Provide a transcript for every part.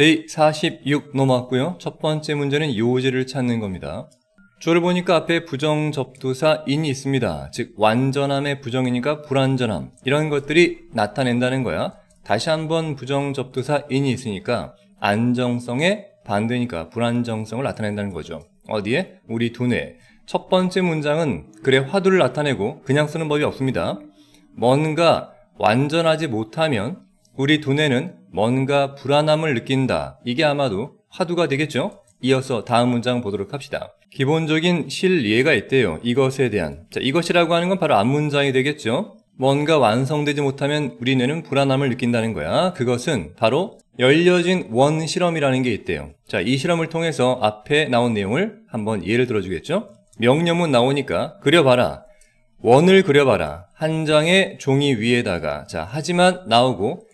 데이 46 넘어왔고요. 첫 번째 문제는 요지를 찾는 겁니다. 줄을 보니까 앞에 부정접두사 인이 있습니다. 즉 완전함의 부정이니까 불완전함 이런 것들이 나타낸다는 거야. 다시 한번 부정접두사 인이 있으니까 안정성의 반대니까 불안정성을 나타낸다는 거죠. 어디에? 우리 두뇌. 첫 번째 문장은 그래 화두를 나타내고 그냥 쓰는 법이 없습니다. 뭔가 완전하지 못하면 우리 두뇌는 뭔가 불안함을 느낀다. 이게 아마도 화두가 되겠죠? 이어서 다음 문장 보도록 합시다. 기본적인 실리해가 있대요. 이것에 대한. 자, 이것이라고 하는 건 바로 앞문장이 되겠죠? 뭔가 완성되지 못하면 우리 뇌는 불안함을 느낀다는 거야. 그것은 바로 열려진 원 실험이라는 게 있대요. 자, 이 실험을 통해서 앞에 나온 내용을 한번 예를 들어주겠죠? 명령문 나오니까 그려봐라. 원을 그려봐라. 한 장의 종이 위에다가. 자, 하지만 나오고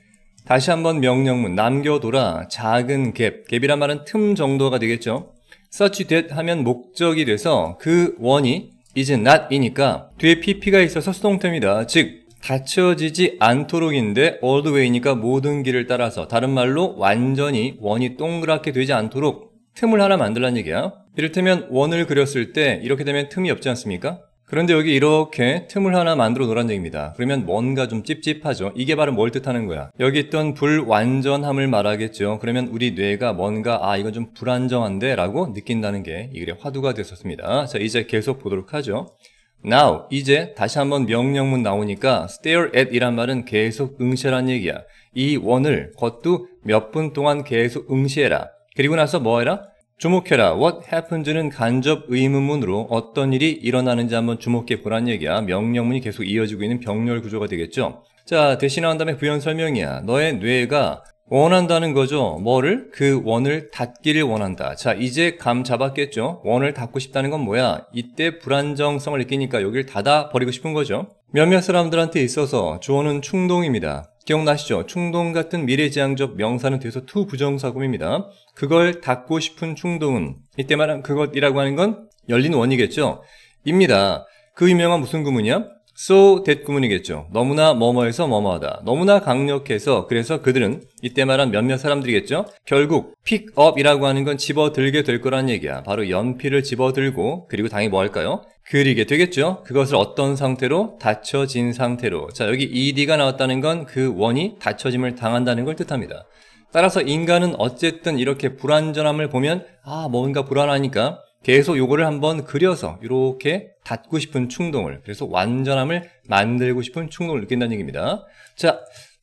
다시 한번 명령문 남겨둬라 작은 갭 갭이란 말은 틈 정도가 되겠죠 such that 하면 목적이 돼서 그 원이 is not 이니까 뒤에 pp가 있어서 수동태입니다 즉 닫혀지지 않도록인데 all the way니까 모든 길을 따라서 다른 말로 완전히 원이 동그랗게 되지 않도록 틈을 하나 만들란 얘기야 이를테면 원을 그렸을 때 이렇게 되면 틈이 없지 않습니까? 그런데 여기 이렇게 틈을 하나 만들어 놓란 얘기입니다. 그러면 뭔가 좀 찝찝하죠. 이게 바로 뭘 뜻하는 거야. 여기 있던 불완전함을 말하겠죠. 그러면 우리 뇌가 뭔가 아 이건 좀 불안정한데 라고 느낀다는 게 이 글의 화두가 됐었습니다. 자 이제 계속 보도록 하죠. Now 이제 다시 한번 명령문 나오니까 stare at 이란 말은 계속 응시란 얘기야. 이 원을 것도 몇 분 동안 계속 응시해라. 그리고 나서 뭐 해라? 주목해라. What happens는 간접 의문문으로 어떤 일이 일어나는지 한번 주목해 보란 얘기야. 명령문이 계속 이어지고 있는 병렬 구조가 되겠죠. 자, 대신 나온 다음에 부연 설명이야. 너의 뇌가 원한다는 거죠. 뭐를? 그 원을 닫기를 원한다. 자, 이제 감 잡았겠죠? 원을 닫고 싶다는 건 뭐야? 이때 불안정성을 느끼니까 여기를 닫아 버리고 싶은 거죠. 몇몇 사람들한테 있어서 주어는 충동입니다. 기억나시죠? 충동 같은 미래지향적 명사는 뒤에서 투 부정사고입니다. 그걸 닫고 싶은 충동은 이때 말한 그것이라고 하는 건 열린 원이겠죠? 입니다. 그 유명한 무슨 구문이야? so 대꾸문이겠죠. 너무나 뭐뭐해서 뭐뭐하다. 너무나 강력해서 그래서 그들은 이때 말한 몇몇 사람들이겠죠. 결국 pick up이라고 하는 건 집어들게 될 거란 얘기야. 바로 연필을 집어들고 그리고 당연히 뭐 할까요? 그리게 되겠죠. 그것을 어떤 상태로? 닫혀진 상태로. 자 여기 ed가 나왔다는 건 그 원이 닫혀짐을 당한다는 걸 뜻합니다. 따라서 인간은 어쨌든 이렇게 불안전함을 보면 아 뭔가 불안하니까 계속 요거를 한번 그려서 이렇게 닫고 싶은 충동을 그래서 완전함을 만들고 싶은 충동을 느낀다는 얘기입니다. 자,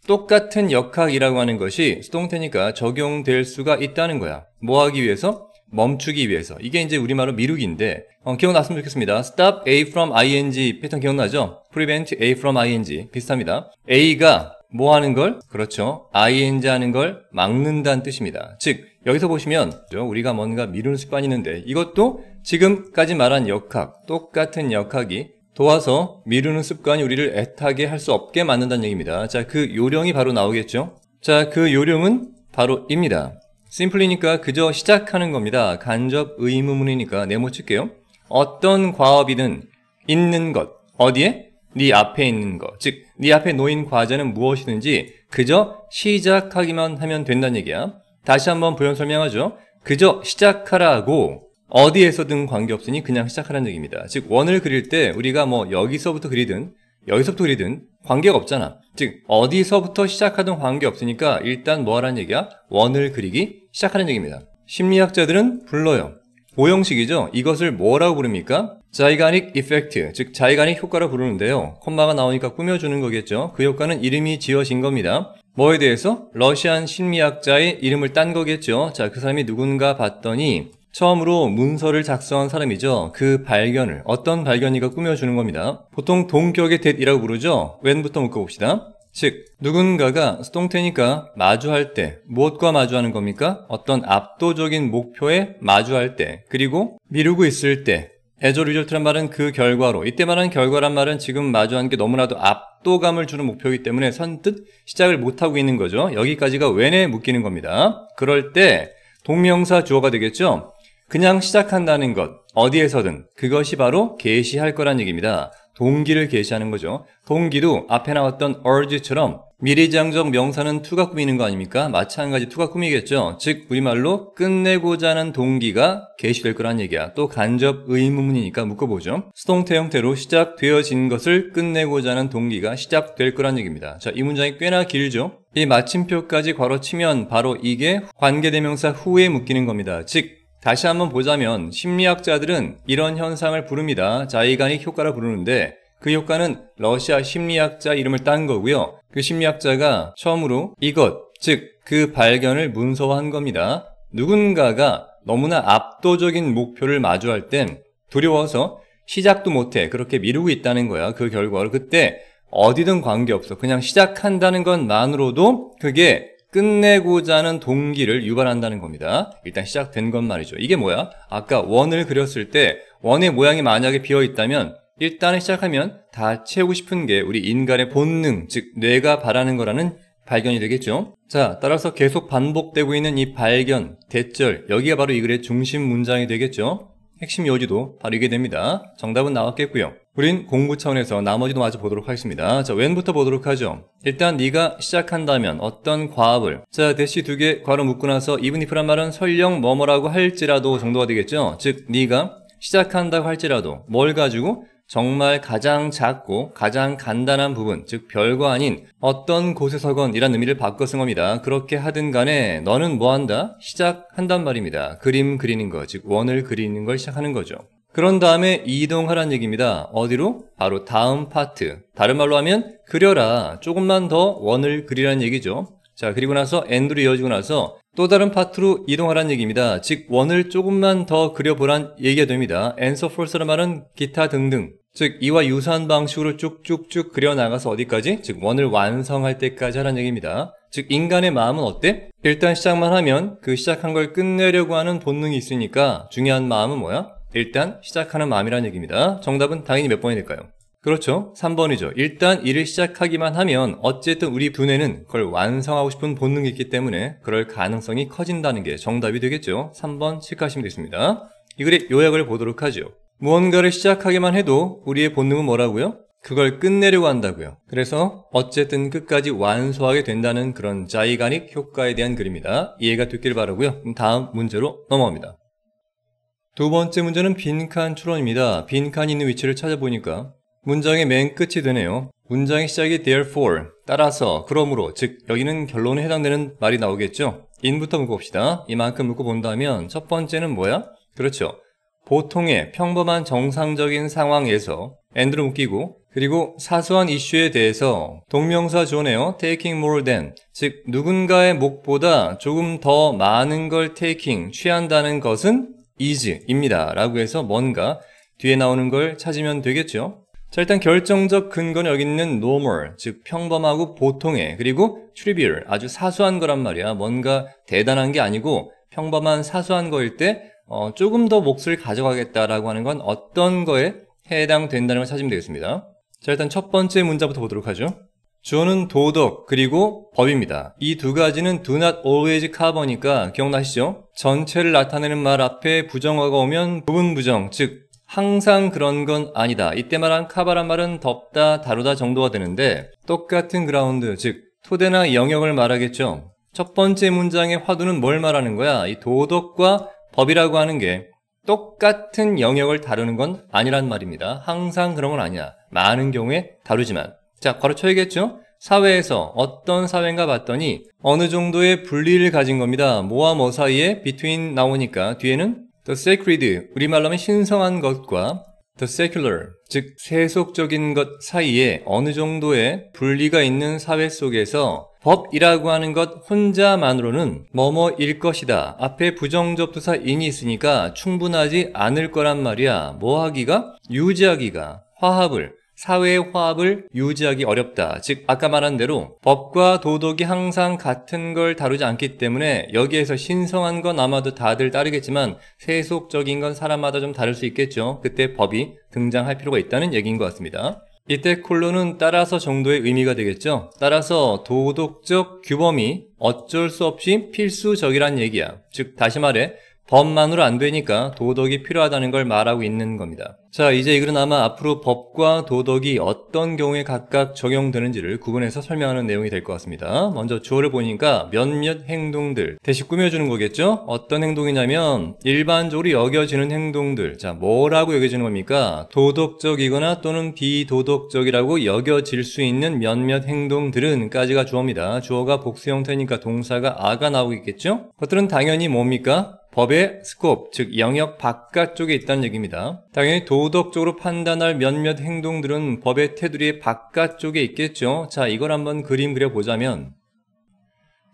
똑같은 역학이라고 하는 것이 수동태니까 적용될 수가 있다는 거야. 뭐 하기 위해서? 멈추기 위해서. 이게 이제 우리말로 미루기인데 어, 기억났으면 좋겠습니다. stop a from ing 패턴 기억나죠? prevent a from ing 비슷합니다. a가 뭐 하는 걸? 그렇죠. ing 하는 걸 막는다는 뜻입니다. 즉 여기서 보시면 우리가 뭔가 미루는 습관이 있는데 이것도 지금까지 말한 역학, 똑같은 역학이 도와서 미루는 습관이 우리를 애타게 할 수 없게 만든다는 얘기입니다. 자, 그 요령이 바로 나오겠죠? 자, 그 요령은 바로 입니다. 심플리니까 그저 시작하는 겁니다. 간접 의무문이니까 네모 칠게요. 어떤 과업이든 있는 것, 어디에? 네 앞에 있는 것, 즉 네 앞에 놓인 과제는 무엇이든지 그저 시작하기만 하면 된다는 얘기야. 다시 한번 부연 설명하죠. 그저 시작하라고 어디에서든 관계없으니 그냥 시작하라는 얘기입니다. 즉 원을 그릴 때 우리가 뭐 여기서부터 그리든 여기서부터 그리든 관계가 없잖아. 즉 어디서부터 시작하든 관계없으니까 일단 뭐 하라는 얘기야? 원을 그리기 시작하는 얘기입니다. 심리학자들은 불러요. 보형식이죠. 이것을 뭐라고 부릅니까? 자이가닉 이펙트, 즉 자이가닉 효과라 부르는데요. 콤마가 나오니까 꾸며주는 거겠죠. 그 효과는 이름이 지어진 겁니다. 뭐에 대해서? 러시안 심리학자의 이름을 딴 거겠죠. 자, 그 사람이 누군가 봤더니 처음으로 문서를 작성한 사람이죠. 그 발견을 어떤 발견이가 꾸며주는 겁니다. 보통 동격의 대이라고 부르죠. 왼부터 묶어봅시다. 즉 누군가가 스동테니까 마주할 때 무엇과 마주하는 겁니까? 어떤 압도적인 목표에 마주할 때 그리고 미루고 있을 때 애조 리졸트란 말은 그 결과로 이때 말한 결과란 말은 지금 마주하는게 너무나도 압도감을 주는 목표이기 때문에 선뜻 시작을 못하고 있는 거죠 여기까지가 웬에 묶이는 겁니다 그럴 때 동명사 주어가 되겠죠 그냥 시작한다는 것, 어디에서든 그것이 바로 개시할 거란 얘기입니다. 동기를 개시하는 거죠. 동기도 앞에 나왔던 urge처럼 미래지향적 명사는 투가 꾸미는 거 아닙니까? 마찬가지 투가 꾸미겠죠. 즉 우리말로 끝내고자 하는 동기가 개시될 거란 얘기야. 또 간접 의문문이니까 묶어보죠. 수동태 형태로 시작되어진 것을 끝내고자 하는 동기가 시작될 거란 얘기입니다. 자, 이 문장이 꽤나 길죠? 이 마침표까지 괄호 치면 바로 이게 관계대명사 후에 묶이는 겁니다. 즉 다시 한번 보자면 심리학자들은 이런 현상을 부릅니다. 자이가닉 효과라 부르는데 그 효과는 러시아 심리학자 이름을 딴 거고요. 그 심리학자가 처음으로 이것, 즉 그 발견을 문서화한 겁니다. 누군가가 너무나 압도적인 목표를 마주할 땐 두려워서 시작도 못해 그렇게 미루고 있다는 거야. 그 결과를 그때 어디든 관계없어 그냥 시작한다는 것만으로도 그게 끝내고자 하는 동기를 유발한다는 겁니다. 일단 시작된 것 말이죠. 이게 뭐야? 아까 원을 그렸을 때 원의 모양이 만약에 비어 있다면 일단 시작하면 다 채우고 싶은 게 우리 인간의 본능, 즉 뇌가 바라는 거라는 발견이 되겠죠. 자, 따라서 계속 반복되고 있는 이 발견, 대절, 여기가 바로 이 글의 중심 문장이 되겠죠. 핵심 요지도 바로 이게 됩니다. 정답은 나왔겠고요. 우린 공부 차원에서 나머지도 마저 보도록 하겠습니다. 자, 웬부터 보도록 하죠. 일단 네가 시작한다면 어떤 과업을 자, 대시 두개 괄호 묶고 나서 even if란 말은 설령 뭐뭐라고 할지라도 정도가 되겠죠. 즉 네가 시작한다고 할지라도 뭘 가지고 정말 가장 작고 가장 간단한 부분, 즉 별거 아닌 어떤 곳에서건 이란 의미를 바꿔 쓴 겁니다. 그렇게 하든 간에 너는 뭐 한다? 시작한단 말입니다. 그림 그리는 거, 즉 원을 그리는 걸 시작하는 거죠. 그런 다음에 이동하란 얘기입니다. 어디로? 바로 다음 파트. 다른 말로 하면 그려라. 조금만 더 원을 그리란 얘기죠. 자, 그리고 나서 엔드로 이어지고 나서 또 다른 파트로 이동하란 얘기입니다. 즉 원을 조금만 더 그려보란 얘기가 됩니다. 엔서 폴스라는 말은 기타 등등. 즉 이와 유사한 방식으로 쭉쭉쭉 그려나가서 어디까지? 즉 원을 완성할 때까지 하란 얘기입니다. 즉 인간의 마음은 어때? 일단 시작만 하면 그 시작한 걸 끝내려고 하는 본능이 있으니까 중요한 마음은 뭐야? 일단 시작하는 마음이란 얘기입니다. 정답은 당연히 몇 번이 될까요? 그렇죠. 3번이죠. 일단 일을 시작하기만 하면 어쨌든 우리 두뇌는 그걸 완성하고 싶은 본능이 있기 때문에 그럴 가능성이 커진다는 게 정답이 되겠죠. 3번 체크하시면 되겠습니다. 이 글의 요약을 보도록 하죠. 무언가를 시작하기만 해도 우리의 본능은 뭐라고요? 그걸 끝내려고 한다고요. 그래서 어쨌든 끝까지 완수하게 된다는 그런 자이가닉 효과에 대한 글입니다. 이해가 됐길 바라고요. 다음 문제로 넘어갑니다. 두 번째 문제는 빈칸 추론입니다. 빈칸이 있는 위치를 찾아보니까 문장의 맨 끝이 되네요. 문장의 시작이 therefore, 따라서, 그러므로, 즉 여기는 결론에 해당되는 말이 나오겠죠? in부터 묶어봅시다. 이만큼 묶어본다면 첫 번째는 뭐야? 그렇죠. 보통의 평범한 정상적인 상황에서 and로 묶이고 그리고 사소한 이슈에 대해서 동명사 조네요. taking more than 즉 누군가의 목보다 조금 더 많은 걸 taking 취한다는 것은 is입니다. 라고 해서 뭔가 뒤에 나오는 걸 찾으면 되겠죠. 자 일단 결정적 근거는 여기 있는 normal 즉 평범하고 보통의 그리고 trivial 아주 사소한 거란 말이야 뭔가 대단한 게 아니고 평범한 사소한 거일 때 어, 조금 더 몫을 가져가겠다라고 하는 건 어떤 거에 해당된다는 걸 찾으면 되겠습니다 자 일단 첫 번째 문자부터 보도록 하죠 주어는 도덕 그리고 법입니다. 이 두 가지는 do not always cover니까 기억나시죠? 전체를 나타내는 말 앞에 부정어가 오면 부분 부정, 즉 항상 그런 건 아니다. 이때 말한 카바란 말은 덥다, 다루다 정도가 되는데 똑같은 그라운드, 즉 토대나 영역을 말하겠죠. 첫 번째 문장의 화두는 뭘 말하는 거야? 이 도덕과 법이라고 하는 게 똑같은 영역을 다루는 건 아니란 말입니다. 항상 그런 건 아니야. 많은 경우에 다루지만. 자, 바로 쳐야겠죠? 사회에서 어떤 사회인가 봤더니 어느 정도의 분리를 가진 겁니다. 모와 뭐 사이에 between 나오니까 뒤에는 the sacred, 우리말로 하면 신성한 것과 the secular, 즉 세속적인 것 사이에 어느 정도의 분리가 있는 사회 속에서 법이라고 하는 것 혼자만으로는 뭐뭐일 것이다. 앞에 부정접두사 인이 있으니까 충분하지 않을 거란 말이야. 뭐 하기가? 유지하기가. 화합을. 사회의 화합을 유지하기 어렵다. 즉 아까 말한 대로 법과 도덕이 항상 같은 걸 다루지 않기 때문에 여기에서 신성한 건 아마도 다들 따르겠지만 세속적인 건 사람마다 좀 다를 수 있겠죠. 그때 법이 등장할 필요가 있다는 얘기인 것 같습니다. 이때 콜론은 따라서 정도의 의미가 되겠죠. 따라서 도덕적 규범이 어쩔 수 없이 필수적이란 얘기야. 즉 다시 말해 법만으로 안 되니까 도덕이 필요하다는 걸 말하고 있는 겁니다. 자, 이제 이 글은 아마 앞으로 법과 도덕이 어떤 경우에 각각 적용되는지를 구분해서 설명하는 내용이 될 것 같습니다. 먼저 주어를 보니까 몇몇 행동들, 대신 꾸며주는 거겠죠? 어떤 행동이냐면 일반적으로 여겨지는 행동들, 자, 뭐라고 여겨지는 겁니까? 도덕적이거나 또는 비도덕적이라고 여겨질 수 있는 몇몇 행동들은 까지가 주어입니다. 주어가 복수 형태니까 동사가 아가 나오겠죠? 그것들은 당연히 뭡니까? 법의 스콥, 즉 영역 바깥쪽에 있다는 얘기입니다. 당연히 도덕적으로 판단할 몇몇 행동들은 법의 테두리 바깥쪽에 있겠죠. 자, 이걸 한번 그림 그려보자면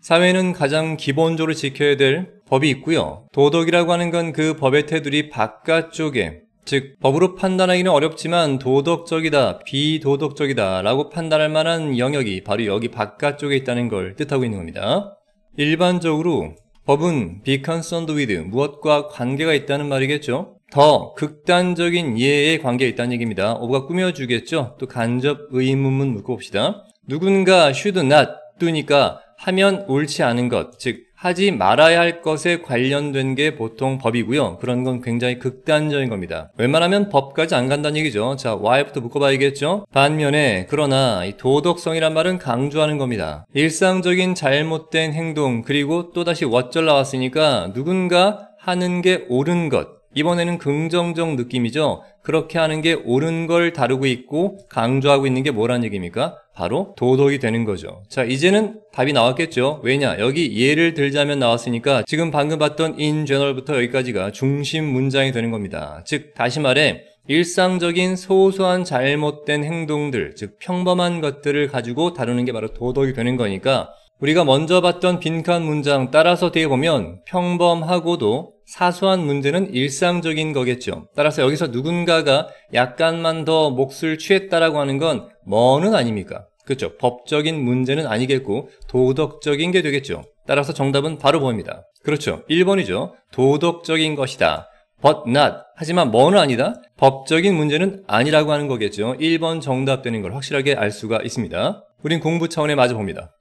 사회는 가장 기본적으로 지켜야 될 법이 있고요. 도덕이라고 하는 건 그 법의 테두리 바깥쪽에 즉 법으로 판단하기는 어렵지만 도덕적이다, 비도덕적이다 라고 판단할 만한 영역이 바로 여기 바깥쪽에 있다는 걸 뜻하고 있는 겁니다. 일반적으로 법은 be concerned with 무엇과 관계가 있다는 말이겠죠. 더 극단적인 예에 관계 있다는 얘기입니다. 오브가 꾸며주겠죠. 또 간접 의문문 묶어봅시다. 누군가 should not do니까 하면 옳지 않은 것, 즉 하지 말아야 할 것에 관련된 게 보통 법이고요. 그런 건 굉장히 극단적인 겁니다. 웬만하면 법까지 안 간다는 얘기죠. 자, why부터 묶어봐야겠죠? 반면에 그러나 이 도덕성이란 말은 강조하는 겁니다. 일상적인 잘못된 행동 그리고 또다시 어쩔 나왔으니까 누군가 하는 게 옳은 것 이번에는 긍정적 느낌이죠. 그렇게 하는 게 옳은 걸 다루고 있고 강조하고 있는 게 뭐란 얘기입니까? 바로 도덕이 되는 거죠. 자, 이제는 답이 나왔겠죠? 왜냐? 여기 예를 들자면 나왔으니까 지금 방금 봤던 in general부터 여기까지가 중심 문장이 되는 겁니다. 즉, 다시 말해, 일상적인 소소한 잘못된 행동들, 즉 평범한 것들을 가지고 다루는 게 바로 도덕이 되는 거니까 우리가 먼저 봤던 빈칸 문장 따라서 뒤에 보면 평범하고도 사소한 문제는 일상적인 거겠죠. 따라서 여기서 누군가가 약간만 더 몫을 취했다라고 하는 건 뭐는 아닙니까? 그렇죠. 법적인 문제는 아니겠고 도덕적인 게 되겠죠. 따라서 정답은 바로 보입니다. 그렇죠. 1번이죠. 도덕적인 것이다. but not. 하지만 뭐는 아니다? 법적인 문제는 아니라고 하는 거겠죠. 1번 정답되는 걸 확실하게 알 수가 있습니다. 우린 공부 차원에 마저 봅니다.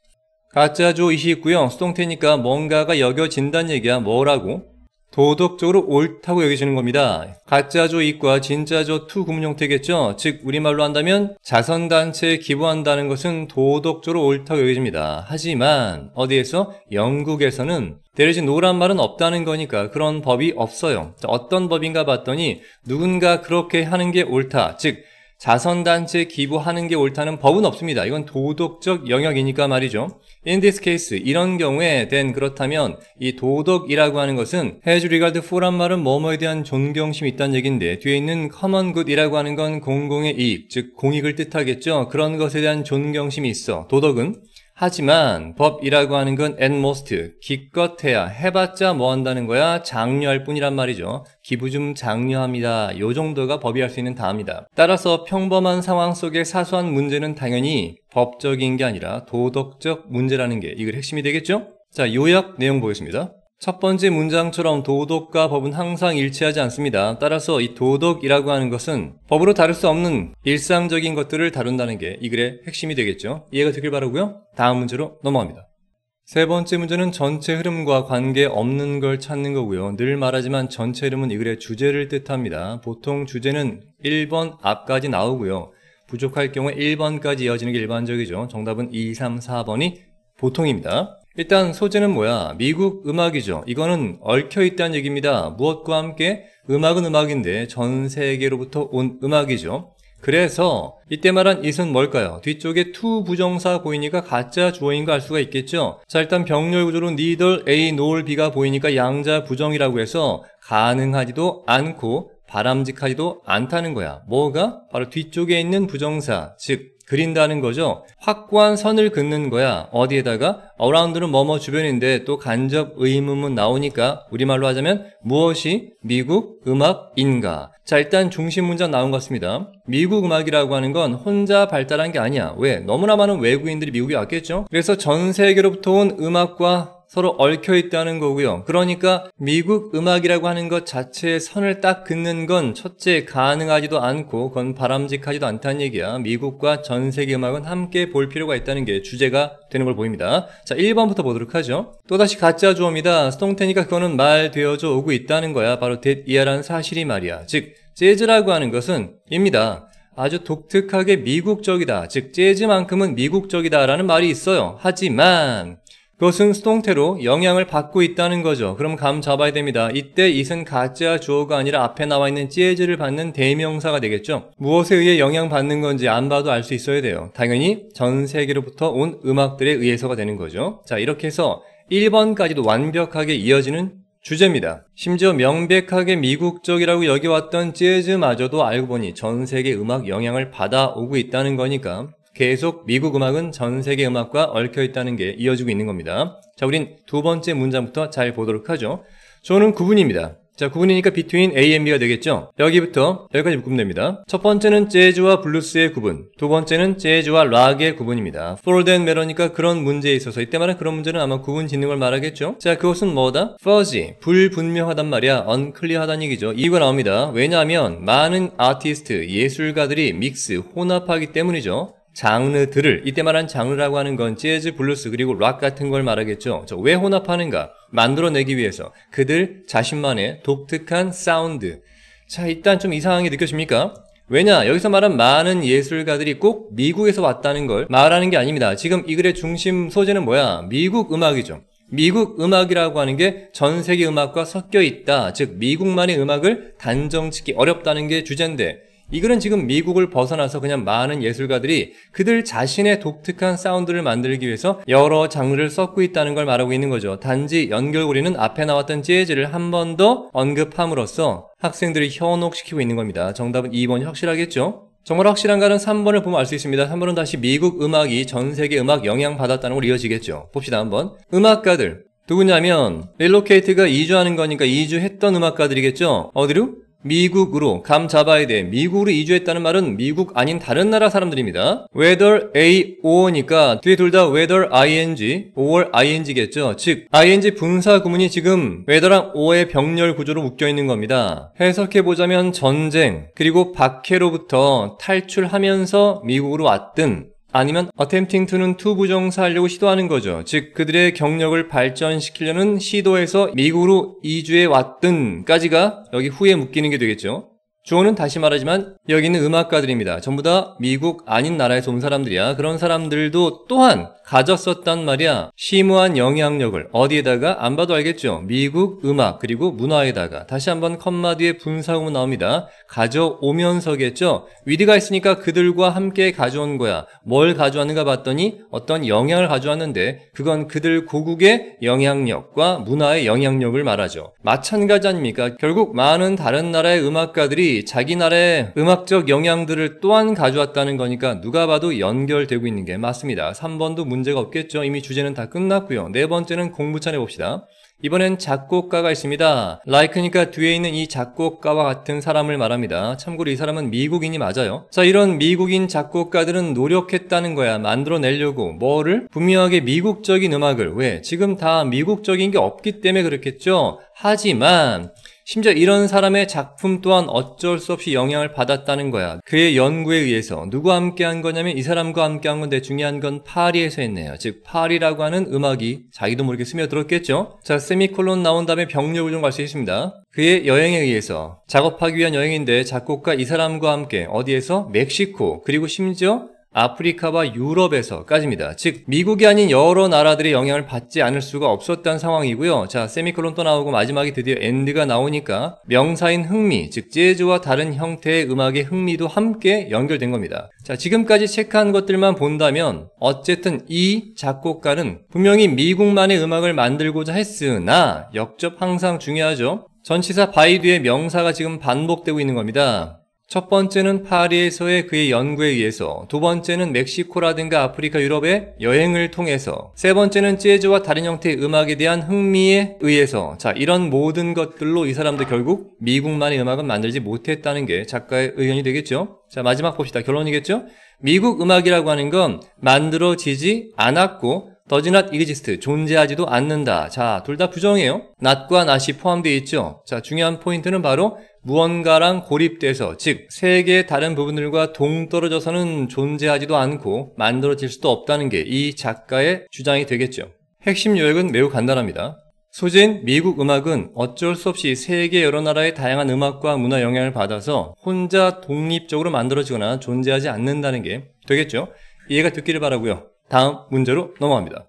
가짜조 이시 2고요 수동태니까 뭔가가 여겨진다는 얘기야 뭐라고? 도덕적으로 옳다고 여기시는 겁니다. 가짜조 입과 진짜조 투 구문 형태겠죠? 즉 우리말로 한다면 자선단체에 기부한다는 것은 도덕적으로 옳다고 여겨집니다. 하지만 어디에서? 영국에서는 대신 리 노란 말은 없다는 거니까 그런 법이 없어요. 어떤 법인가 봤더니 누군가 그렇게 하는 게 옳다. 즉 자선단체에 기부하는 게 옳다는 법은 없습니다. 이건 도덕적 영역이니까 말이죠. In this case, 이런 경우에 된 그렇다면 이 도덕이라고 하는 것은 has regard for란 말은 뭐뭐에 대한 존경심이 있다는 얘기인데 뒤에 있는 common good이라고 하는 건 공공의 이익, 즉 공익을 뜻하겠죠. 그런 것에 대한 존경심이 있어. 도덕은 하지만 법이라고 하는 건 at most, 기껏해야 해봤자 뭐 한다는 거야? 장려할 뿐이란 말이죠. 기부 좀 장려합니다. 요 정도가 법이 할 수 있는 다입니다. 따라서 평범한 상황 속의 사소한 문제는 당연히 법적인 게 아니라 도덕적 문제라는 게 이걸 핵심이 되겠죠? 자, 요약 내용 보겠습니다. 첫 번째 문장처럼 도덕과 법은 항상 일치하지 않습니다. 따라서 이 도덕이라고 하는 것은 법으로 다룰 수 없는 일상적인 것들을 다룬다는 게 이 글의 핵심이 되겠죠. 이해가 되길 바라고요. 다음 문제로 넘어갑니다. 세 번째 문제는 전체 흐름과 관계 없는 걸 찾는 거고요. 늘 말하지만 전체 흐름은 이 글의 주제를 뜻합니다. 보통 주제는 1번 앞까지 나오고요. 부족할 경우 1번까지 이어지는 게 일반적이죠. 정답은 2, 3, 4번이 보통입니다. 일단 소재는 뭐야? 미국 음악이죠. 이거는 얽혀있다는 얘기입니다. 무엇과 함께 음악은 음악인데 전 세계로부터 온 음악이죠. 그래서 이때 말한 이은 뭘까요? 뒤쪽에 to 부정사 보이니까 가짜 주어인가 알 수가 있겠죠? 자 일단 병렬 구조로 neither A nor B가 보이니까 양자 부정이라고 해서 가능하지도 않고 바람직하지도 않다는 거야. 뭐가? 바로 뒤쪽에 있는 부정사, 즉 그린다는 거죠. 확고한 선을 긋는 거야. 어디에다가? 어라운드는 뭐뭐 주변인데 또 간접 의문문 나오니까 우리말로 하자면 무엇이 미국 음악인가? 자 일단 중심 문장 나온 것 같습니다. 미국 음악이라고 하는 건 혼자 발달한 게 아니야. 왜? 너무나 많은 외국인들이 미국에 왔겠죠? 그래서 전 세계로부터 온 음악과 서로 얽혀 있다는 거고요. 그러니까 미국 음악이라고 하는 것 자체에 선을 딱 긋는 건 첫째 가능하지도 않고 그건 바람직하지도 않다는 얘기야. 미국과 전 세계 음악은 함께 볼 필요가 있다는 게 주제가 되는 걸 보입니다. 자, 1번부터 보도록 하죠. 또다시 가짜 주어입니다. 스통테니까 그거는 말 되어져 오고 있다는 거야. 바로 댓이하라는 사실이 말이야. 즉, 재즈라고 하는 것은 입니다. 아주 독특하게 미국적이다. 즉, 재즈만큼은 미국적이다라는 말이 있어요. 하지만 그것은 수동태로 영향을 받고 있다는 거죠. 그럼 감 잡아야 됩니다. 이때 이은 가짜 주어가 아니라 앞에 나와 있는 찌에즈를 받는 대명사가 되겠죠. 무엇에 의해 영향받는 건지 안 봐도 알 수 있어야 돼요. 당연히 전 세계로부터 온 음악들에 의해서가 되는 거죠. 자 이렇게 해서 1번까지도 완벽하게 이어지는 주제입니다. 심지어 명백하게 미국적이라고 여겨왔던 재즈마저도 알고 보니 전 세계 음악 영향을 받아오고 있다는 거니까 계속 미국 음악은 전 세계 음악과 얽혀 있다는 게 이어지고 있는 겁니다. 자, 우린 두 번째 문장부터 잘 보도록 하죠. 저는 구분입니다. 자, 구분이니까 between A and B가 되겠죠? 여기부터 여기까지 묶음됩니다. 첫 번째는 재즈와 블루스의 구분, 두 번째는 재즈와 락의 구분입니다. 폴드 앤 메러니까 그런 문제에 있어서 이때마다 그런 문제는 아마 구분 짓는 걸 말하겠죠? 자, 그것은 뭐다? fuzzy, 불분명하단 말이야, unclear하단 얘기죠. 이유 나옵니다. 왜냐하면 많은 아티스트, 예술가들이 믹스, 혼합하기 때문이죠. 장르들을 이때 말한 장르라고 하는 건 재즈, 블루스 그리고 락 같은 걸 말하겠죠. 왜 혼합하는가? 만들어내기 위해서 그들 자신만의 독특한 사운드. 자 일단 좀이상한게 느껴집니까? 왜냐 여기서 말한 많은 예술가들이 꼭 미국에서 왔다는 걸 말하는 게 아닙니다. 지금 이 글의 중심 소재는 뭐야? 미국 음악이죠. 미국 음악이라고 하는 게 전 세계 음악과 섞여 있다. 즉 미국만의 음악을 단정 짓기 어렵다는 게 주제인데 이 글은 지금 미국을 벗어나서 그냥 많은 예술가들이 그들 자신의 독특한 사운드를 만들기 위해서 여러 장르를 섞고 있다는 걸 말하고 있는 거죠. 단지 연결고리는 앞에 나왔던 재즈를 한 번 더 언급함으로써 학생들이 현혹시키고 있는 겁니다. 정답은 2번 이 확실하겠죠? 정말 확실한가는 3번을 보면 알 수 있습니다. 3번은 다시 미국 음악이 전 세계 음악 영향받았다는 걸 이어지겠죠. 봅시다 한번. 음악가들 누구냐면 릴로케이트가 2주하는 거니까 2주했던 음악가들이겠죠. 어디로? 미국으로 감 잡아야 돼. 미국으로 이주했다는 말은 미국 아닌 다른 나라 사람들입니다. whether a o니까 뒤에 둘 다 whether ing, or ing겠죠. 즉 ing 분사 구문이 지금 whether랑 o의 병렬 구조로 묶여 있는 겁니다. 해석해 보자면 전쟁 그리고 박해로부터 탈출하면서 미국으로 왔든 아니면 attempting to는 to 부정사하려고 시도하는 거죠. 즉 그들의 경력을 발전시키려는 시도에서 미국으로 이주해 왔던까지가 여기 후에 묶이는 게 되겠죠. 주어는 다시 말하지만 여기 는 음악가들입니다. 전부 다 미국 아닌 나라에서 온 사람들이야. 그런 사람들도 또한 가졌었단 말이야. 심오한 영향력을 어디에다가 안 봐도 알겠죠. 미국 음악 그리고 문화에다가 다시 한번 컴마 뒤에 분사음문 나옵니다. 가져오면서겠죠. 위드가 있으니까 그들과 함께 가져온 거야. 뭘 가져왔는가 봤더니 어떤 영향을 가져왔는데 그건 그들 고국의 영향력과 문화의 영향력을 말하죠. 마찬가지 아닙니까? 결국 많은 다른 나라의 음악가들이 자기 나라의 음악적 영향들을 또한 가져왔다는 거니까 누가 봐도 연결되고 있는 게 맞습니다. 3번도 문제가 없겠죠. 이미 주제는 다 끝났고요. 네 번째는 공부찬 해봅시다. 이번엔 작곡가가 있습니다. 라이크니까 뒤에 있는 이 작곡가와 같은 사람을 말합니다. 참고로 이 사람은 미국인이 맞아요. 자, 이런 미국인 작곡가들은 노력했다는 거야. 만들어내려고. 뭐를? 분명하게 미국적인 음악을. 왜? 지금 다 미국적인 게 없기 때문에 그렇겠죠? 하지만, 심지어 이런 사람의 작품 또한 어쩔 수 없이 영향을 받았다는 거야. 그의 연구에 의해서 누구와 함께 한 거냐면 이 사람과 함께 한건데중요한건 파리에서 했네요. 즉 파리라고 하는 음악이 자기도 모르게 스며들었겠죠? 자 세미콜론 나온 다음에 병력을 좀 갈 수 있습니다. 그의 여행에 의해서 작업하기 위한 여행인데 작곡가 이 사람과 함께 어디에서 멕시코 그리고 심지어 아프리카와 유럽에서까지입니다. 즉 미국이 아닌 여러 나라들의 영향을 받지 않을 수가 없었던 상황이고요. 자 세미콜론 또 나오고 마지막에 드디어 엔드가 나오니까 명사인 흥미 즉 재즈와 다른 형태의 음악의 흥미도 함께 연결된 겁니다. 자 지금까지 체크한 것들만 본다면 어쨌든 이 작곡가는 분명히 미국만의 음악을 만들고자 했으나 역접 항상 중요하죠. 전치사 바이드의 명사가 지금 반복되고 있는 겁니다. 첫 번째는 파리에서의 그의 연구에 의해서, 두 번째는 멕시코라든가 아프리카 유럽의 여행을 통해서, 세 번째는 재즈와 다른 형태의 음악에 대한 흥미에 의해서, 자, 이런 모든 것들로 이 사람들 결국 미국만의 음악은 만들지 못했다는 게 작가의 의견이 되겠죠? 자, 마지막 봅시다. 결론이겠죠? 미국 음악이라고 하는 건 만들어지지 않았고, 더지낫 이그지스트 존재하지도 않는다. 자, 둘 다 부정이에요. 낫과 낫이 포함되어 있죠. 자, 중요한 포인트는 바로 무언가랑 고립돼서 즉 세계의 다른 부분들과 동떨어져서는 존재하지도 않고 만들어질 수도 없다는 게 이 작가의 주장이 되겠죠. 핵심 요약은 매우 간단합니다. 소재인 미국 음악은 어쩔 수 없이 세계 여러 나라의 다양한 음악과 문화 영향을 받아서 혼자 독립적으로 만들어지거나 존재하지 않는다는 게 되겠죠. 이해가 됐기를 바라고요. 다음 문제로 넘어갑니다.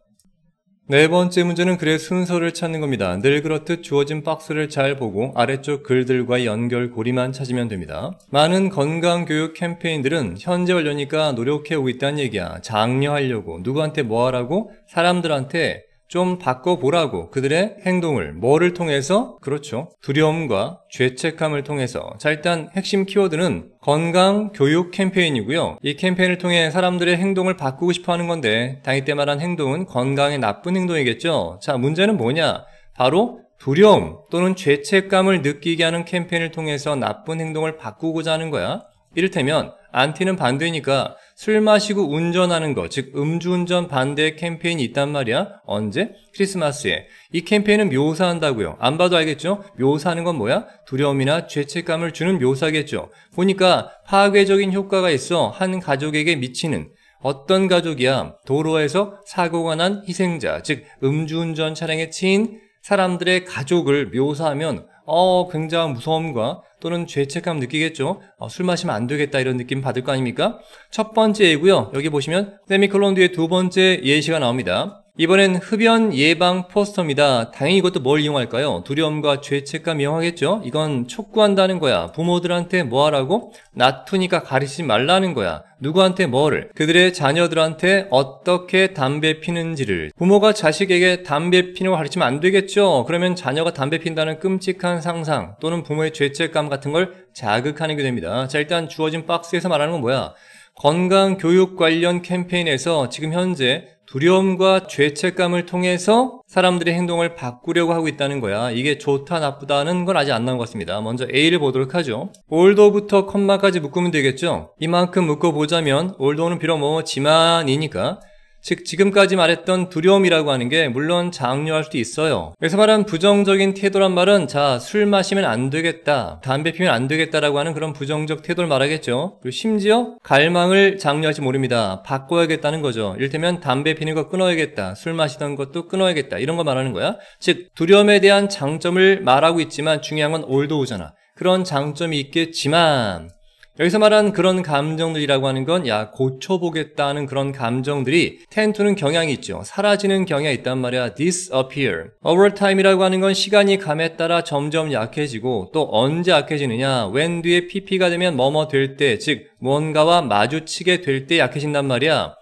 네 번째 문제는 글의 순서를 찾는 겁니다. 늘 그렇듯 주어진 박스를 잘 보고 아래쪽 글들과 연결고리만 찾으면 됩니다. 많은 건강교육 캠페인들은 현재 완료니까 노력해오고 있다는 얘기야. 장려하려고 누구한테 뭐하라고? 사람들한테 좀 바꿔보라고 그들의 행동을 뭐를 통해서? 그렇죠. 두려움과 죄책감을 통해서. 자, 일단 핵심 키워드는 건강 교육 캠페인이고요. 이 캠페인을 통해 사람들의 행동을 바꾸고 싶어 하는 건데, 당일 때 말한 행동은 건강에 나쁜 행동이겠죠. 자, 문제는 뭐냐? 바로 두려움 또는 죄책감을 느끼게 하는 캠페인을 통해서 나쁜 행동을 바꾸고자 하는 거야. 이를테면, 안티는 반대니까 술 마시고 운전하는 거, 즉 음주운전 반대 캠페인이 있단 말이야. 언제? 크리스마스에. 이 캠페인은 묘사한다고요. 안 봐도 알겠죠? 묘사하는 건 뭐야? 두려움이나 죄책감을 주는 묘사겠죠. 보니까 파괴적인 효과가 있어 한 가족에게 미치는 어떤 가족이야? 도로에서 사고가 난 희생자, 즉 음주운전 차량에 치인 사람들의 가족을 묘사하면 어 굉장한 무서움과 또는 죄책감 느끼겠죠. 어, 술 마시면 안 되겠다 이런 느낌 받을 거 아닙니까? 첫 번째이고요. 여기 보시면 세미콜론 뒤에 두 번째 예시가 나옵니다. 이번엔 흡연 예방 포스터입니다. 당연히 이것도 뭘 이용할까요? 두려움과 죄책감 이용하겠죠? 이건 촉구한다는 거야. 부모들한테 뭐 하라고? 나투니까 가르치지 말라는 거야. 누구한테 뭐를? 그들의 자녀들한테 어떻게 담배 피는지를. 부모가 자식에게 담배 피는 거 가르치면 안 되겠죠? 그러면 자녀가 담배 핀다는 끔찍한 상상 또는 부모의 죄책감 같은 걸 자극하는 게 됩니다. 자, 일단 주어진 박스에서 말하는 건 뭐야? 건강 교육 관련 캠페인에서 지금 현재 두려움과 죄책감을 통해서 사람들의 행동을 바꾸려고 하고 있다는 거야. 이게 좋다 나쁘다는 건 아직 안 나온 것 같습니다. 먼저 A를 보도록 하죠. 올도부터 컴마까지 묶으면 되겠죠? 이만큼 묶어보자면 올도는 비록 뭐지만이니까 즉 지금까지 말했던 두려움이라고 하는 게 물론 장려할 수도 있어요. 여기서 말한 부정적인 태도란 말은 자 술 마시면 안 되겠다, 담배 피면 안 되겠다라고 하는 그런 부정적 태도를 말하겠죠. 그리고 심지어 갈망을 장려할지 모릅니다. 바꿔야겠다는 거죠. 이를테면 담배 피는 거 끊어야겠다, 술 마시던 것도 끊어야겠다 이런 거 말하는 거야. 즉 두려움에 대한 장점을 말하고 있지만 중요한 건 올드오잖아. 그런 장점이 있겠지만 여기서 말한 그런 감정들이라고 하는 건 야 고쳐보겠다는 그런 감정들이 텐트는 경향이 있죠. 사라지는 경향이 있단 말이야. disappear. over time이라고 하는 건 시간이 감에 따라 점점 약해지고 또 언제 약해지느냐. when 뒤에 pp가 되면 뭐뭐 될 때, 즉 무언가와 마주치게 될 때 약해진단 말이야.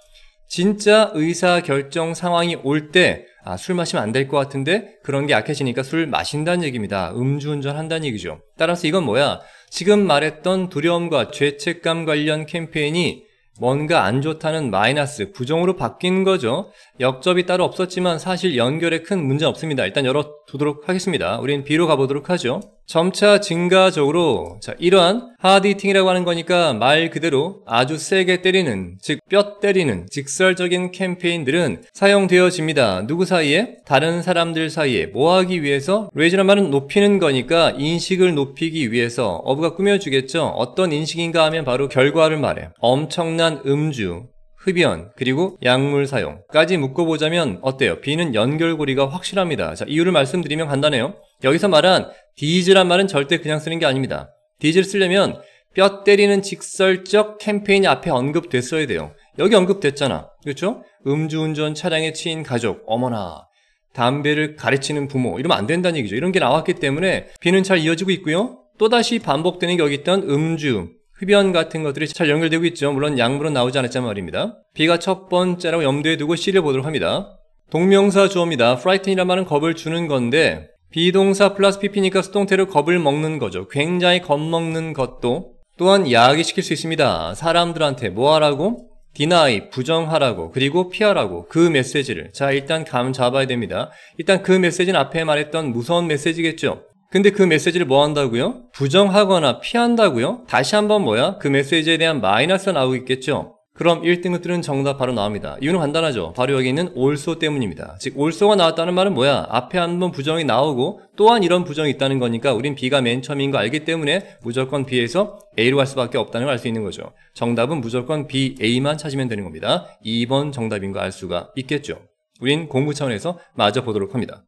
진짜 의사 결정 상황이 올 때, 아, 술 마시면 안 될 것 같은데? 그런 게 약해지니까 술 마신다는 얘기입니다. 음주운전 한다는 얘기죠. 따라서 이건 뭐야? 지금 말했던 두려움과 죄책감 관련 캠페인이 뭔가 안 좋다는 마이너스, 부정으로 바뀐 거죠. 역접이 따로 없었지만 사실 연결에 큰 문제 없습니다. 일단 열어두도록 하겠습니다. 우린 B로 가보도록 하죠. 점차 증가적으로 자 이러한 하디팅이라고 하는 거니까 말 그대로 아주 세게 때리는 즉 뼈 때리는 직설적인 캠페인들은 사용되어집니다. 누구 사이에? 다른 사람들 사이에 뭐 하기 위해서? 레이즈란 말은 높이는 거니까 인식을 높이기 위해서 어부가 꾸며주겠죠. 어떤 인식인가 하면 바로 결과를 말해 엄청난 음주 흡연, 그리고 약물 사용까지 묶어보자면 어때요? B는 연결고리가 확실합니다. 자, 이유를 말씀드리면 간단해요. 여기서 말한 디즈란 말은 절대 그냥 쓰는 게 아닙니다. 디즈를 쓰려면 뼈 때리는 직설적 캠페인이 앞에 언급됐어야 돼요. 여기 언급됐잖아. 그렇죠? 음주운전 차량에 치인 가족, 어머나, 담배를 가르치는 부모, 이러면 안 된다는 얘기죠. 이런 게 나왔기 때문에 B는 잘 이어지고 있고요. 또다시 반복되는 게 여기 있던 음주, 흡연 같은 것들이 잘 연결되고 있죠. 물론 양물은 나오지 않았지만 말입니다. 비가첫 번째라고 염두에 두고 C를 보도록 합니다. 동명사 주어입니다. frighten이란 말은 겁을 주는 건데 비동사 플러스 PP니까 수동태로 겁을 먹는 거죠. 굉장히 겁먹는 것도 또한 야기 시킬 수 있습니다. 사람들한테 뭐하라고? 디나이, 부정하라고, 그리고 피하라고 그 메시지를 자 일단 감 잡아야 됩니다. 일단 그 메시지는 앞에 말했던 무서운 메시지겠죠. 근데 그 메시지를 뭐 한다고요? 부정하거나 피한다고요? 다시 한번 뭐야? 그 메시지에 대한 마이너스가 나오겠죠? 그럼 1등급들은 정답 바로 나옵니다. 이유는 간단하죠. 바로 여기 있는 올소 때문입니다. 즉 올소가 나왔다는 말은 뭐야? 앞에 한번 부정이 나오고 또한 이런 부정이 있다는 거니까 우린 B가 맨 처음인 거 알기 때문에 무조건 B에서 A로 갈 수밖에 없다는 걸 알 수 있는 거죠. 정답은 무조건 B, A만 찾으면 되는 겁니다. 2번 정답인 거 알 수가 있겠죠. 우린 공부 차원에서 마저 보도록 합니다.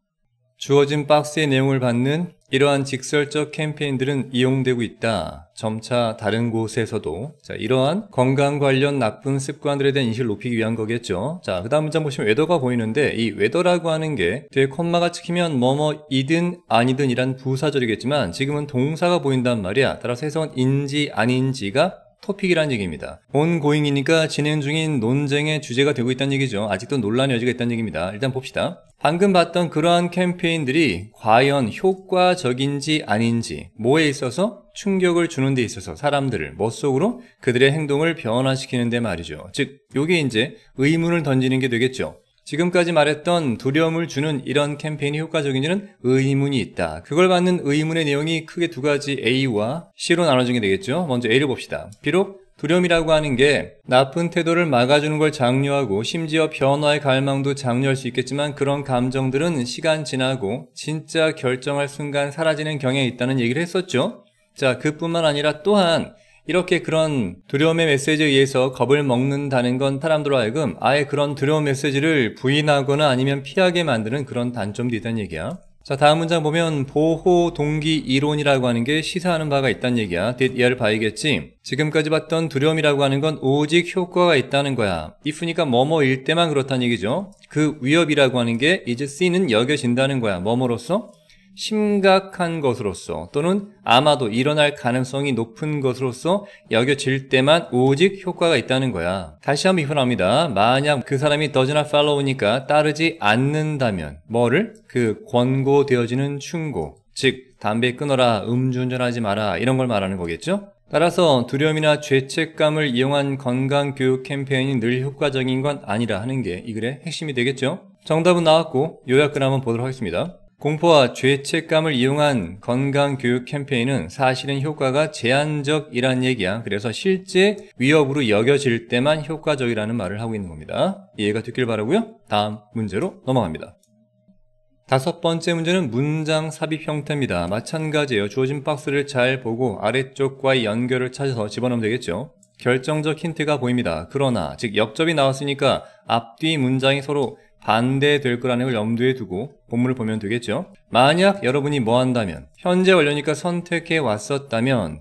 주어진 박스의 내용을 받는 이러한 직설적 캠페인들은 이용되고 있다. 점차 다른 곳에서도 자, 이러한 건강 관련 나쁜 습관들에 대한 인식을 높이기 위한 거겠죠. 자, 그 다음 문장 보시면 웨더가 보이는데 이 웨더라고 하는 게 뒤에 콤마가 찍히면 뭐뭐이든 아니든 이란 부사절이겠지만 지금은 동사가 보인단 말이야. 따라서 해석은 인지 아닌지가 토픽이라는 얘기입니다. 온고잉이니까 진행 중인 논쟁의 주제가 되고 있다는 얘기죠. 아직도 논란의 여지가 있다는 얘기입니다. 일단 봅시다. 방금 봤던 그러한 캠페인들이 과연 효과적인지 아닌지 뭐에 있어서 충격을 주는 데 있어서 사람들을 머속으로 뭐 그들의 행동을 변화시키는 데 말이죠. 즉, 요게 이제 의문을 던지는 게 되겠죠. 지금까지 말했던 두려움을 주는 이런 캠페인이 효과적인지는 의문이 있다. 그걸 받는 의문의 내용이 크게 두 가지 A와 C로 나눠지게 되겠죠. 먼저 A를 봅시다. 비록 두려움이라고 하는 게 나쁜 태도를 막아주는 걸 장려하고 심지어 변화의 갈망도 장려할 수 있겠지만 그런 감정들은 시간 지나고 진짜 결정할 순간 사라지는 경향이 있다는 얘기를 했었죠. 자, 그뿐만 아니라 또한 이렇게 그런 두려움의 메시지에 의해서 겁을 먹는다는 건 사람들로 하여금 아예 그런 두려움 메시지를 부인하거나 아니면 피하게 만드는 그런 단점도 있다는 얘기야. 자, 다음 문장 보면 보호 동기 이론이라고 하는 게 시사하는 바가 있다는 얘기야. d 이 d 열 바이겠지? 지금까지 봤던 두려움이라고 하는 건 오직 효과가 있다는 거야. if니까 뭐뭐일 때만 그렇다는 얘기죠. 그 위협이라고 하는 게 이제 s e e 여겨진다는 거야. 뭐뭐로서? 심각한 것으로서 또는 아마도 일어날 가능성이 높은 것으로서 여겨질 때만 오직 효과가 있다는 거야. 다시 한번 이혼합니다. 만약 그 사람이 더즈나 팔로우니까 따르지 않는다면 뭐를? 그 권고되어지는 충고 즉 담배 끊어라, 음주운전하지 마라 이런 걸 말하는 거겠죠? 따라서 두려움이나 죄책감을 이용한 건강교육 캠페인이 늘 효과적인 건 아니라 하는 게 이 글의 핵심이 되겠죠? 정답은 나왔고 요약글 한번 보도록 하겠습니다. 공포와 죄책감을 이용한 건강교육 캠페인은 사실은 효과가 제한적이란 얘기야. 그래서 실제 위협으로 여겨질 때만 효과적이라는 말을 하고 있는 겁니다. 이해가 됐길 바라고요. 다음 문제로 넘어갑니다. 다섯 번째 문제는 문장 삽입 형태입니다. 마찬가지예요. 주어진 박스를 잘 보고 아래쪽과의 연결을 찾아서 집어넣으면 되겠죠. 결정적 힌트가 보입니다. 그러나, 즉, 역접이 나왔으니까 앞뒤 문장이 서로 반대될 거라는 걸 염두에 두고 본문을 보면 되겠죠. 만약 여러분이 뭐 한다면 현재 완료니까 선택해 왔었다면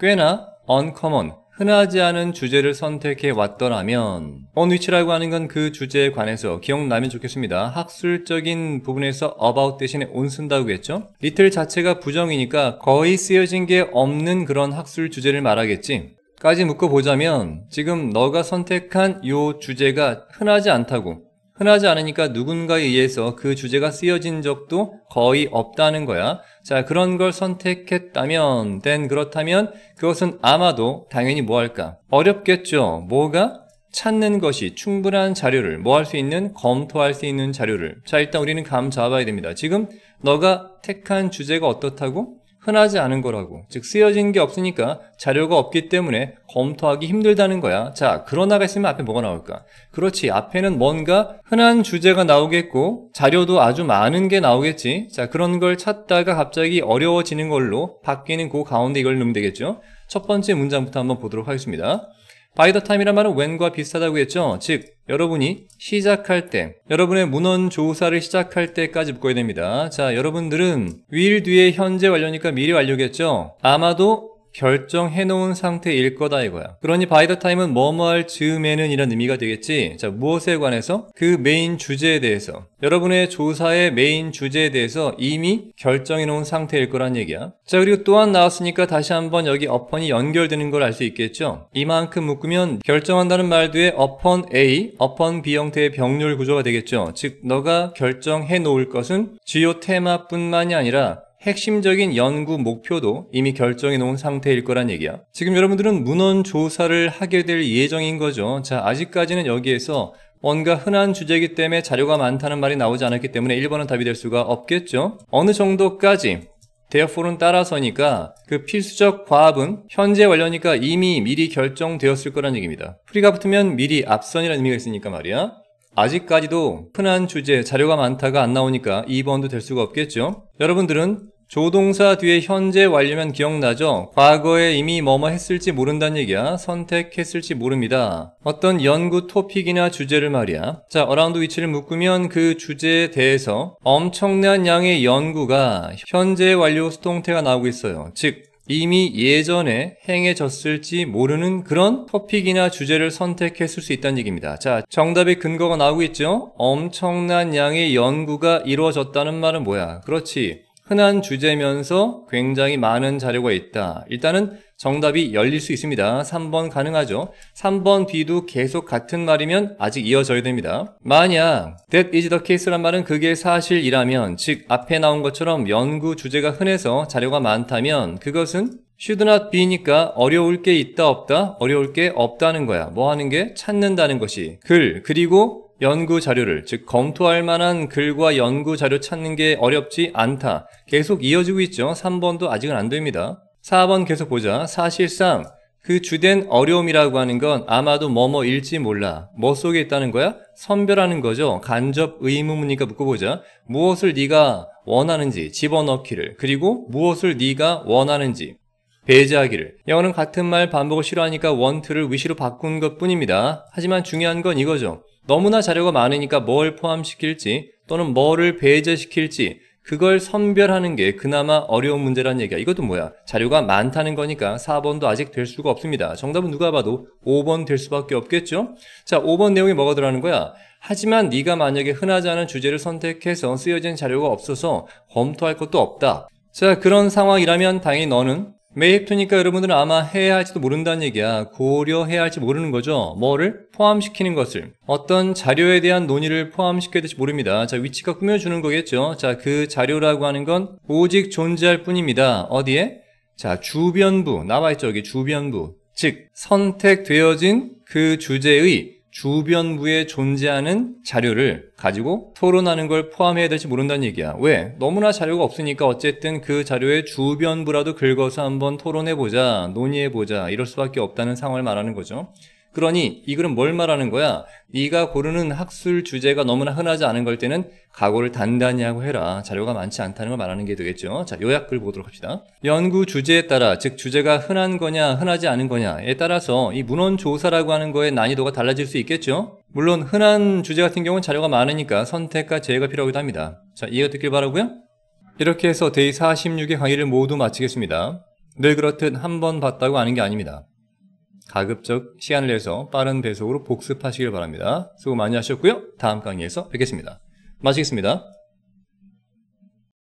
꽤나 uncommon 흔하지 않은 주제를 선택해 왔더라면 on 위치라고 하는 건 그 주제에 관해서 기억나면 좋겠습니다. 학술적인 부분에서 about 대신에 on 쓴다고 했죠. little 자체가 부정이니까 거의 쓰여진 게 없는 그런 학술 주제를 말하겠지. 까지 묶어 보자면 지금 너가 선택한 요 주제가 흔하지 않다고 흔하지 않으니까 누군가에 의해서 그 주제가 쓰여진 적도 거의 없다는 거야. 자, 그런 걸 선택했다면, then 그렇다면 그것은 아마도 당연히 뭐 할까? 어렵겠죠. 뭐가? 찾는 것이 충분한 자료를 뭐 할 수 있는 검토할 수 있는 자료를 자 일단 우리는 감 잡아야 됩니다 지금 너가 택한 주제가 어떻다고 흔하지 않은 거라고. 즉 쓰여진 게 없으니까 자료가 없기 때문에 검토하기 힘들다는 거야. 자, 그러나가 있으면 앞에 뭐가 나올까? 그렇지. 앞에는 뭔가 흔한 주제가 나오겠고 자료도 아주 많은 게 나오겠지. 자, 그런 걸 찾다가 갑자기 어려워지는 걸로 바뀌는 그 가운데 이걸 넣으면 되겠죠. 첫 번째 문장부터 한번 보도록 하겠습니다. by the time이란 말은 when과 비슷하다고 했죠. 즉 여러분이 시작할 때 여러분의 문헌 조사를 시작할 때까지 묶어야 됩니다. 자 여러분들은 will 뒤에 현재 완료니까 미래 완료겠죠. 아마도 결정해 놓은 상태일 거다 이거야. 그러니 by the time은 뭐뭐할 즈음에는 이런 의미가 되겠지. 자, 무엇에 관해서? 그 메인 주제에 대해서. 여러분의 조사의 메인 주제에 대해서 이미 결정해 놓은 상태일 거란 얘기야. 자, 그리고 또한 나왔으니까 다시 한번 여기 upon이 연결되는 걸 알 수 있겠죠? 이만큼 묶으면 결정한다는 말 뒤에 upon A, upon B 형태의 병렬 구조가 되겠죠. 즉, 너가 결정해 놓을 것은 주요 테마뿐만이 아니라 핵심적인 연구 목표도 이미 결정해 놓은 상태일 거란 얘기야. 지금 여러분들은 문헌 조사를 하게 될 예정인 거죠. 자, 아직까지는 여기에서 뭔가 흔한 주제이기 때문에 자료가 많다는 말이 나오지 않았기 때문에 1번은 답이 될 수가 없겠죠. 어느 정도까지 대어포는 따라서니까 그 필수적 과합은 현재 완료니까 이미 미리 결정되었을 거란 얘기입니다. 프리가 붙으면 미리 앞선이라는 의미가 있으니까 말이야. 아직까지도 흔한 주제, 자료가 많다가 안 나오니까 2번도 될 수가 없겠죠? 여러분들은 조동사 뒤에 현재 완료면 기억나죠? 과거에 이미 뭐뭐 했을지 모른다는 얘기야. 선택했을지 모릅니다. 어떤 연구 토픽이나 주제를 말이야. 자, 어라운드 위치를 묶으면 그 주제에 대해서 엄청난 양의 연구가 현재 완료 수동태가 나오고 있어요. 즉, 이미 예전에 행해졌을지 모르는 그런 토픽이나 주제를 선택했을 수 있다는 얘기입니다. 자, 정답의 근거가 나오고 있죠? 엄청난 양의 연구가 이루어졌다는 말은 뭐야? 그렇지. 흔한 주제면서 굉장히 많은 자료가 있다. 일단은 정답이 열릴 수 있습니다. 3번 가능하죠. 3번 B도 계속 같은 말이면 아직 이어져야 됩니다. 만약 that is the case란 말은 그게 사실이라면 즉 앞에 나온 것처럼 연구 주제가 흔해서 자료가 많다면 그것은 should not be니까 어려울 게 있다 없다 어려울 게 없다는 거야. 뭐 하는 게 찾는다는 것이 글 그리고 연구 자료를 즉 검토할 만한 글과 연구 자료 찾는 게 어렵지 않다. 계속 이어지고 있죠. 3번도 아직은 안 됩니다. 4번 계속 보자. 사실상 그 주된 어려움이라고 하는 건 아마도 뭐뭐일지 몰라. 뭐 속에 있다는 거야? 선별하는 거죠. 간접 의무문이니까 묶어보자. 무엇을 네가 원하는지 집어넣기를 그리고 무엇을 네가 원하는지 배제하기를. 영어는 같은 말 반복을 싫어하니까 원트를 위시로 바꾼 것 뿐입니다. 하지만 중요한 건 이거죠. 너무나 자료가 많으니까 뭘 포함시킬지 또는 뭐를 배제시킬지 그걸 선별하는 게 그나마 어려운 문제란 얘기야. 이것도 뭐야? 자료가 많다는 거니까 4번도 아직 될 수가 없습니다. 정답은 누가 봐도 5번 될 수밖에 없겠죠? 자, 5번 내용이 뭐가 들어가는 거야? 하지만 네가 만약에 흔하지 않은 주제를 선택해서 쓰여진 자료가 없어서 검토할 것도 없다. 자, 그런 상황이라면 당연히 너는 매입투니까 여러분들은 아마 해야 할지도 모른다는 얘기야. 고려해야 할지 모르는 거죠. 뭐를? 포함시키는 것을. 어떤 자료에 대한 논의를 포함시켜야 될지 모릅니다. 자, 위치가 꾸며주는 거겠죠. 자, 그 자료라고 하는 건 오직 존재할 뿐입니다. 어디에? 자, 주변부. 나와있죠. 여기 주변부. 즉, 선택되어진 그 주제의 주변부에 존재하는 자료를 가지고 토론하는 걸 포함해야 될지 모른다는 얘기야. 왜? 너무나 자료가 없으니까 어쨌든 그 자료의 주변부라도 긁어서 한번 토론해보자, 논의해보자, 이럴 수밖에 없다는 상황을 말하는 거죠. 그러니 이 글은 뭘 말하는 거야? 네가 고르는 학술 주제가 너무나 흔하지 않은 걸 때는 각오를 단단히 하고 해라. 자료가 많지 않다는 걸 말하는 게 되겠죠. 자, 요약글 보도록 합시다. 연구 주제에 따라, 즉 주제가 흔한 거냐 흔하지 않은 거냐에 따라서 이 문헌 조사라고 하는 거의 난이도가 달라질 수 있겠죠. 물론 흔한 주제 같은 경우는 자료가 많으니까 선택과 제외가 필요하기도 합니다. 자, 이해가 됐길 바라고요. 이렇게 해서 데이 46의 강의를 모두 마치겠습니다. 늘 그렇듯 한 번 봤다고 아는 게 아닙니다. 가급적 시간을 내서 빠른 배속으로 복습하시길 바랍니다. 수고 많이 하셨고요. 다음 강의에서 뵙겠습니다. 마치겠습니다.